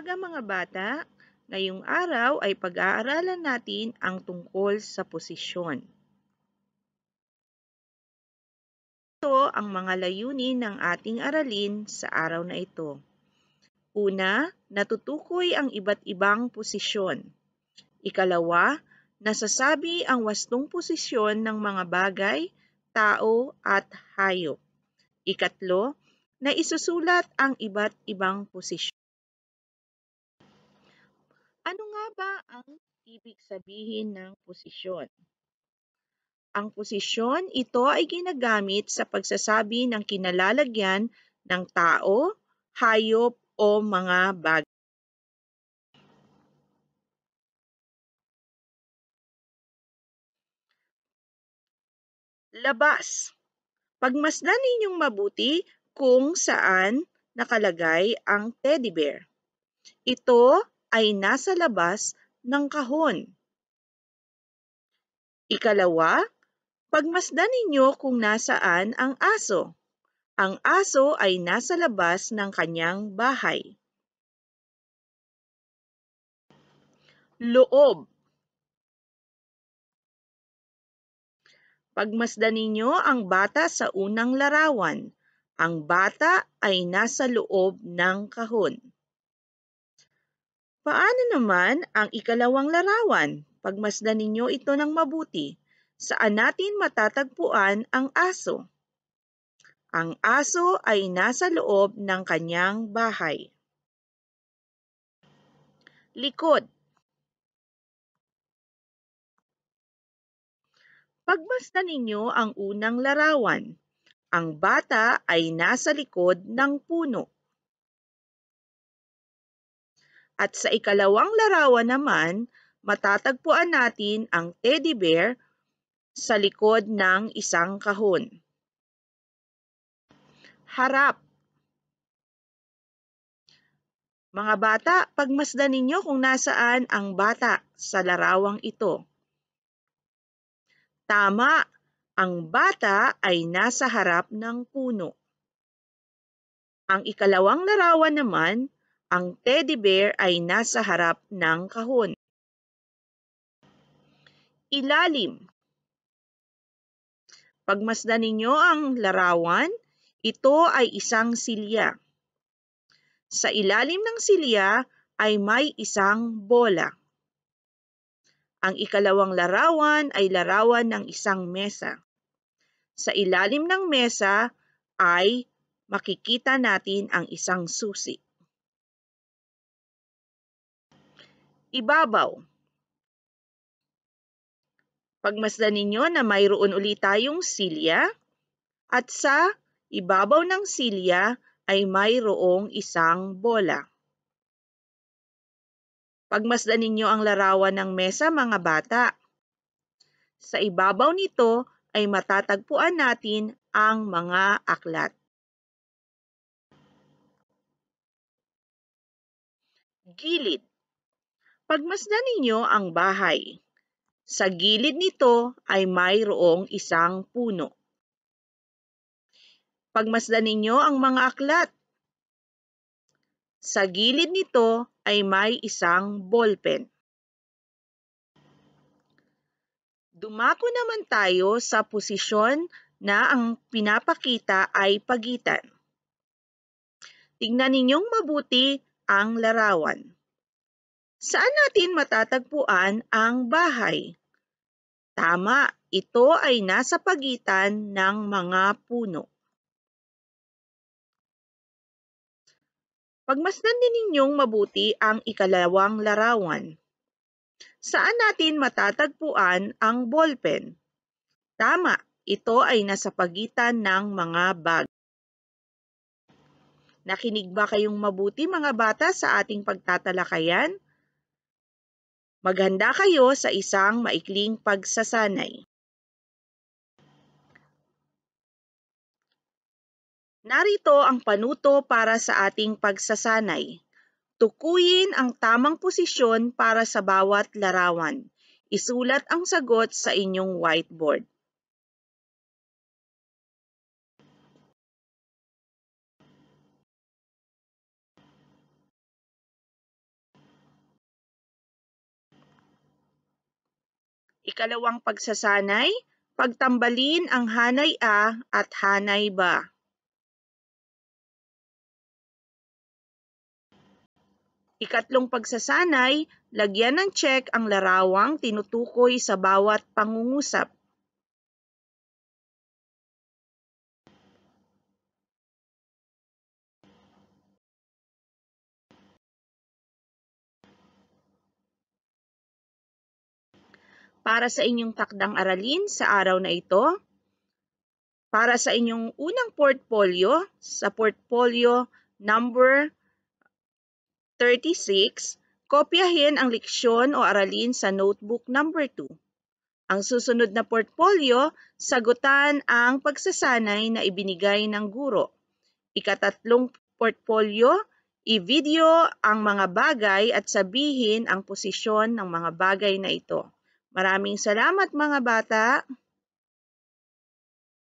Aga mga bata, ngayong araw ay pag-aaralan natin ang tungkol sa posisyon. Ito ang mga layunin ng ating aralin sa araw na ito. Una, natutukoy ang iba't ibang posisyon. Ikalawa, nasasabi ang wastong posisyon ng mga bagay, tao at hayop. Ikatlo, naisusulat ang iba't ibang posisyon. Ano nga ba ang ibig sabihin ng posisyon? Ang posisyon, ito ay ginagamit sa pagsasabi ng kinalalagyan ng tao, hayop o mga bagay. Labas. Pagmasdan ninyong mabuti kung saan nakalagay ang teddy bear. Ito ay nasa labas ng kahon. Ikalawa, pagmasdan ninyo kung nasaan ang aso. Ang aso ay nasa labas ng kanyang bahay. Loob Pagmasdan ninyo ang bata sa unang larawan. Ang bata ay nasa loob ng kahon. Paano naman ang ikalawang larawan? Pagmasdan ninyo ito ng mabuti. Saan natin matatagpuan ang aso? Ang aso ay nasa loob ng kanyang bahay. Likod Pagmasdan ninyo ang unang larawan. Ang bata ay nasa likod ng puno. At sa ikalawang larawan naman, matatagpuan natin ang teddy bear sa likod ng isang kahon. Harap Mga bata, pagmasdan ninyo kung nasaan ang bata sa larawang ito. Tama, ang bata ay nasa harap ng puno. Ang ikalawang larawan naman, ang teddy bear ay nasa harap ng kahon. Ilalim. Pagmasdan ninyo ang larawan, ito ay isang silya. Sa ilalim ng silya ay may isang bola. Ang ikalawang larawan ay larawan ng isang mesa. Sa ilalim ng mesa ay makikita natin ang isang susi. ibabaw. Pagmasdan ninyo na mayroon ulit tayong silya at sa ibabaw ng silya ay mayroong isang bola. Pagmasdan ninyo ang larawan ng mesa mga bata. Sa ibabaw nito ay matatagpuan natin ang mga aklat. Gilid Pagmasdan ninyo ang bahay. Sa gilid nito ay mayroong isang puno. Pagmasdan ninyo ang mga aklat. Sa gilid nito ay may isang ballpen. Dumako naman tayo sa posisyon na ang pinapakita ay pagitan. Tingnan ninyong mabuti ang larawan. Saan natin matatagpuan ang bahay? Tama, ito ay nasa pagitan ng mga puno. Pagmasdan din ninyong mabuti ang ikalawang larawan. Saan natin matatagpuan ang ballpen? Tama, ito ay nasa pagitan ng mga bag. Nakinig ba kayong mabuti mga bata sa ating pagtatalakayan? Maghanda kayo sa isang maikling pagsasanay. Narito ang panuto para sa ating pagsasanay. Tukuyin ang tamang posisyon para sa bawat larawan. Isulat ang sagot sa inyong whiteboard. Ikalawang pagsasanay, pagtambalin ang hanay a at hanay ba. Ikatlong pagsasanay, lagyan ng check ang larawang tinutukoy sa bawat pangungusap. para sa inyong takdang aralin sa araw na ito. Para sa inyong unang portfolio, sa portfolio number 36, kopyahin ang leksyon o aralin sa notebook number 2. Ang susunod na portfolio, sagutan ang pagsasanay na ibinigay ng guro. Ikatatlong portfolio, i-video ang mga bagay at sabihin ang posisyon ng mga bagay na ito. Maraming salamat mga bata!